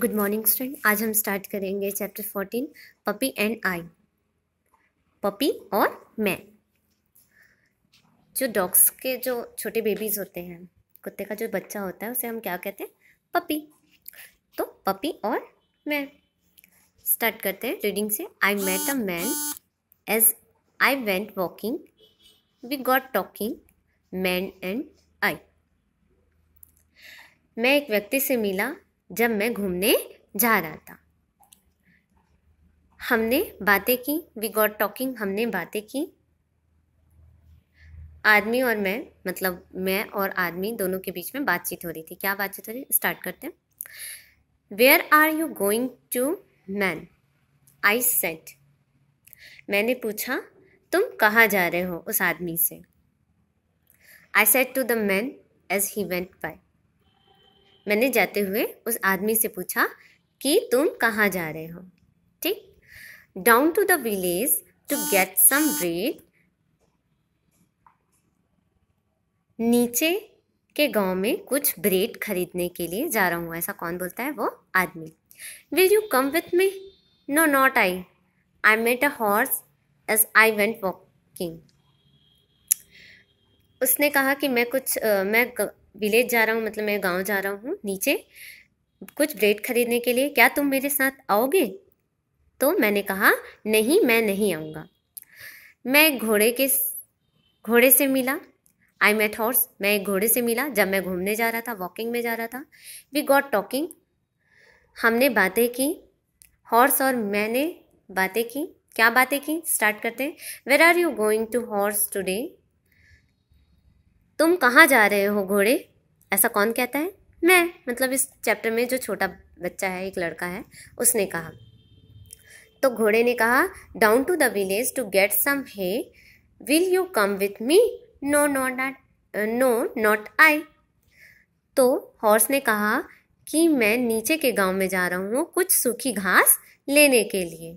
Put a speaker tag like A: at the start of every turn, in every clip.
A: Good morning student आज हम start करेंगे chapter fourteen puppy and I puppy और मैं जो डॉग्स के जो छोटे बेबीज़ होते हैं कुत्ते का जो बच्चा होता है उसे हम क्या कहते हैं पपी तो पपी और मैं स्टार्ट करते हैं रीडिंग से I met a man as I went walking we got talking man and I मैं एक व्यक्ति से मिला जब मैं घूमने जा रहा था हमने बातें की वी गॉट टॉकिंग हमने बातें की आदमी और मैं मतलब मैं और आदमी दोनों के बीच में बातचीत हो रही थी क्या बातचीत हो रही स्टार्ट करते हैं where are you going to man I said मैंने पूछा तुम कहाँ जा रहे हो उस आदमी से I said to the man as he went by मैंने जाते हुए उस आदमी से पूछा कि तुम कहाँ जा रहे हो ठीक down to the village to get some bread नीचे के गांव में कुछ ब्रेड खरीदने के लिए जा रहा हूँ ऐसा कौन बोलता है वो आदमी will you come with me no not I I met a horse as I went walking उसने कहा कि मैं कुछ uh, मैं विलेज जा रहा हूँ मतलब मैं गांव जा रहा हूँ नीचे कुछ ब्रेड खरीदने के लिए क्या तुम मेरे साथ आओगे तो मैंने कहा नहीं मैं नहीं आऊँगा मैं घोड़े के घोड़े से मिला आई मेट हॉर्स मैं एक घोड़े से मिला जब मैं घूमने जा रहा था वॉकिंग में जा रहा था वी गॉट टॉकिंग हमने बातें की हॉर्स और मैंने बातें की क्या बातें की स्टार्ट करते हैं where are you going to horse today तुम कहाँ जा रहे हो घोड़े ऐसा कौन कहता है मैं मतलब इस चैप्टर में जो छोटा बच्चा है एक लड़का है उसने कहा तो घोड़े ने कहा down to the village to get some hay will you come with me no not no not I तो हॉर्स ने कहा कि मैं नीचे के गांव में जा रहा हूँ कुछ सूखी घास लेने के लिए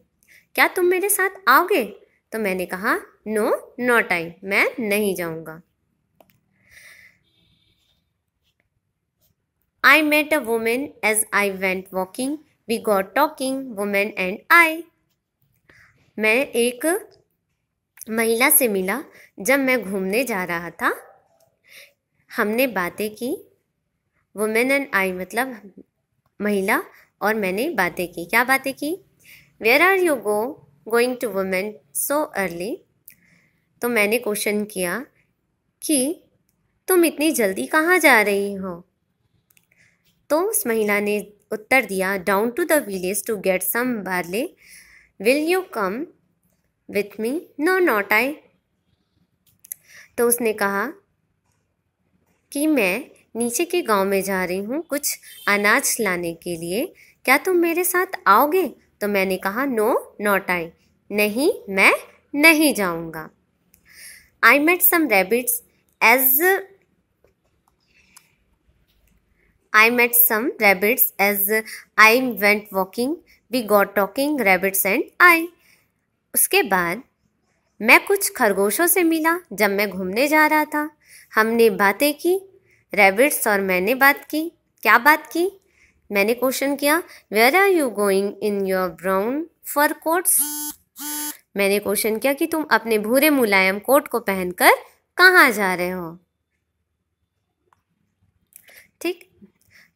A: क्या तुम मेरे साथ आओगे तो मैंने कहा नो नॉट आई मैं नहीं जाऊँगा I met a woman as I went walking. We got talking, woman and I. मैं एक महिला से मिला जब मैं घूमने जा रहा था हमने बातें की वुमेन एंड आई मतलब महिला और मैंने बातें की क्या बातें की where are you go going to women so early तो मैंने क्वेश्चन किया कि तुम इतनी जल्दी कहाँ जा रही हो तो उस महिला ने उत्तर दिया down to the village to get some barley will you come with me no not I तो उसने कहा कि मैं नीचे के गांव में जा रही हूँ कुछ अनाज लाने के लिए क्या तुम मेरे साथ आओगे तो मैंने कहा नो नॉट आई नहीं मैं नहीं जाऊँगा I met some rabbits as I met some rabbits as I went walking we got talking rabbits and I उसके बाद मैं कुछ खरगोशों से मिला जब मैं घूमने जा रहा था हमने बातें की रैबिट्स और मैंने बात की क्या बात की मैंने क्वेश्चन किया where are you going in your brown fur coats मैंने क्वेश्चन किया कि तुम अपने भूरे मुलायम कोट को पहनकर कहाँ जा रहे हो ठीक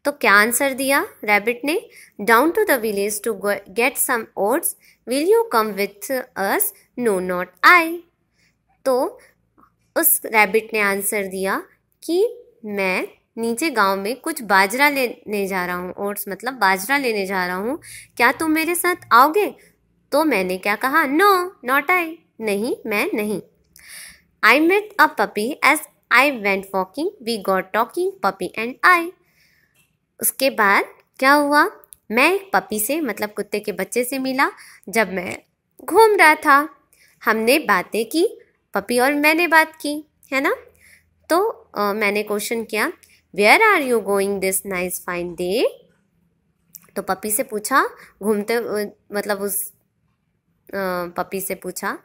A: तो क्या आंसर दिया रैबिट ने down to the village to get some oats will you come with us no not I तो उस रैबिट ने आंसर दिया कि मैं नीचे गांव में कुछ बाजरा लेने जा रहा हूँ ओट्स मतलब बाजरा लेने जा रहा हूँ क्या तुम मेरे साथ आओगे तो मैंने क्या कहा नो नॉट आई नहीं मैं नहीं I met a puppy as I went walking we got talking puppy and I उसके बाद क्या हुआ मैं एक पपी से मतलब कुत्ते के बच्चे से मिला जब मैं घूम रहा था हमने बातें की पपी और मैंने बात की है ना तो आ, मैंने क्वेश्चन किया where are you going this nice fine day तो पपी से पूछा घूमते मतलब उस पपी से पूछा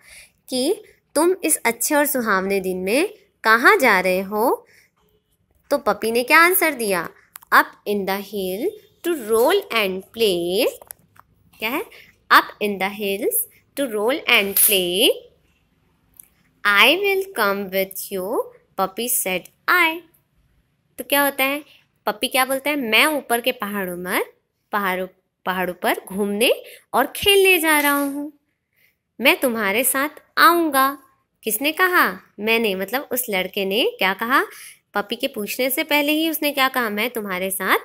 A: कि तुम इस अच्छे और सुहावने दिन में कहाँ जा रहे हो तो पपी ने क्या आंसर दिया up in the hill to roll and play क्या है up in the hills to roll and play I will come with you puppy said I तो क्या होता है पपी क्या बोलता है मैं ऊपर के पहाड़ों में पहाड़ों पहाड़ों पर घूमने और खेलने जा रहा हूँ मैं तुम्हारे साथ आऊँगा किसने कहा मैंने मतलब उस लड़के ने क्या कहा पपी के पूछने से पहले ही उसने क्या कहा मैं तुम्हारे साथ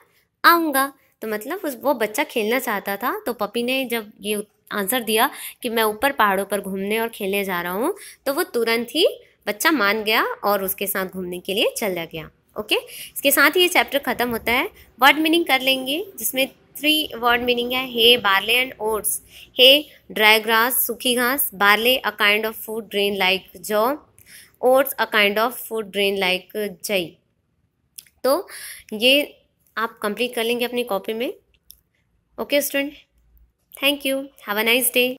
A: आऊँगा तो मतलब उस वो बच्चा खेलना चाहता था तो पपी ने जब ये आंसर दिया कि मैं ऊपर पहाड़ों पर घूमने और खेलने जा रहा हूँ तो वो तुरंत ही बच्चा मान गया और उसके साथ घूमने के लिए चला गया ओके इसके साथ ही ये चैप्टर ख़त्म होता है वर्ड मीनिंग कर लेंगे जिसमें थ्री वर्ड मीनिंग है hay barley and oats hay dry grass सूखी घास barley a kind of food grain like जॉ oats a kind of food grain like जई तो ये आप कंप्लीट कर लेंगे अपनी कॉपी में okay student thank you have a nice day